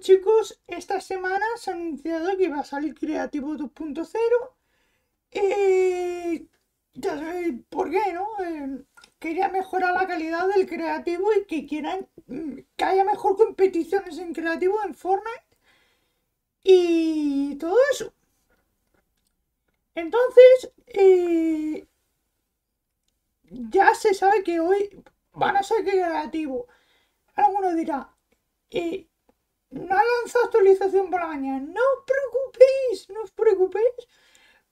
chicos, esta semana se ha anunciado que va a salir Creativo 2.0. y eh, ya sabéis por qué, ¿no? Eh, quería mejorar la calidad del creativo y que quieran mm, que haya mejor competiciones en creativo en Fortnite y todo eso. Entonces, eh, ya se sabe que hoy van a ser creativo. Alguno dirá, no ha lanzado actualización por la mañana. No os preocupéis, no os preocupéis,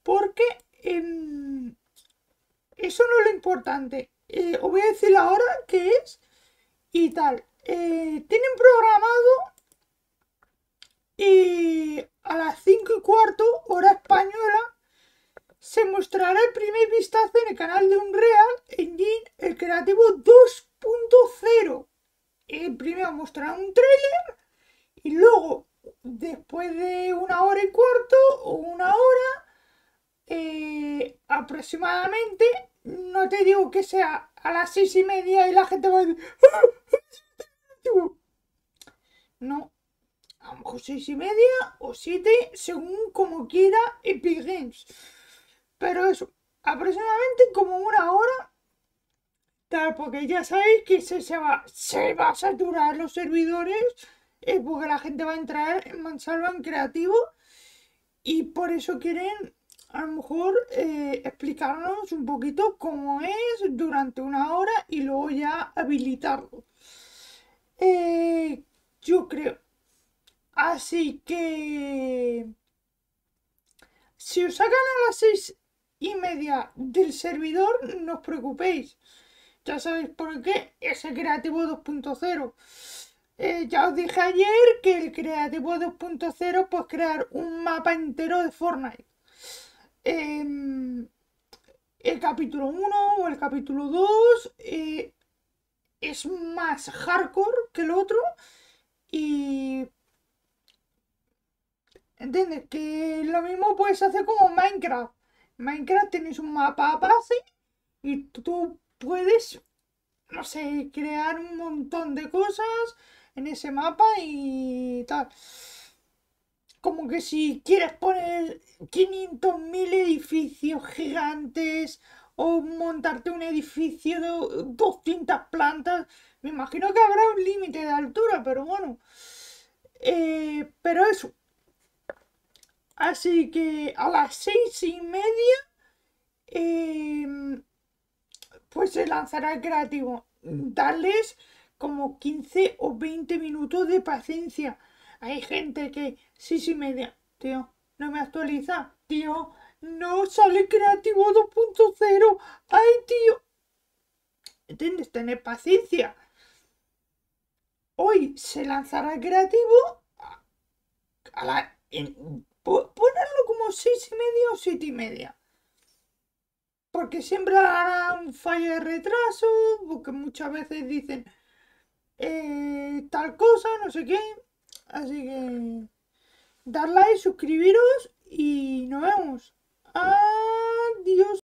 porque em, eso no es lo importante. Eh, os voy a decir ahora hora que es y tal. Eh, tienen programado eh, a las 5 y cuarto, hora española, se mostrará el primer vistazo en el canal de Unreal Engine, el creativo 2.0. primero mostrará un trailer después de una hora y cuarto o una hora eh, aproximadamente, no te digo que sea a las seis y media y la gente va a decir, ah, ah, no, a lo mejor seis y media o siete, según como quiera Epic Games. Pero eso, aproximadamente como una hora, tal, porque ya sabéis que se, se, va, se va a saturar los servidores es porque la gente va a entrar en Mansalva en creativo y por eso quieren a lo mejor eh, explicarnos un poquito cómo es durante una hora y luego ya habilitarlo. Eh, yo creo. Así que... Si os sacan a las seis y media del servidor, no os preocupéis. Ya sabéis por qué el creativo 2.0. Eh, ya os dije ayer que el Creativo 2.0 pues crear un mapa entero de Fortnite. Em, el capítulo 1 o el capítulo 2 eh, es más hardcore que el otro y... ¿Entiendes? Que lo mismo puedes hacer como Minecraft. Minecraft tienes un mapa base y tú puedes, no sé, crear un montón de cosas, en ese mapa y tal. Como que si quieres poner 500.000 edificios gigantes o montarte un edificio de 200 plantas, me imagino que habrá un límite de altura, pero bueno. Eh, pero eso. Así que a las seis y media em, pues se lanzará el creativo. Darles como 15 o 20 minutos de paciencia. Hay gente que sí y media. Tío, no me actualiza. Tío, no sale creativo 2.0. Ay, tío. ¿Entiendes? Tener paciencia. Hoy se lanzará creativo a ponerlo como 6 y media o 7 y media. Porque siempre hará un fallo de retraso, porque muchas veces dicen, eh, tal cosa, no sé qué. Así que dar like, suscribiros y nos vemos. Adiós.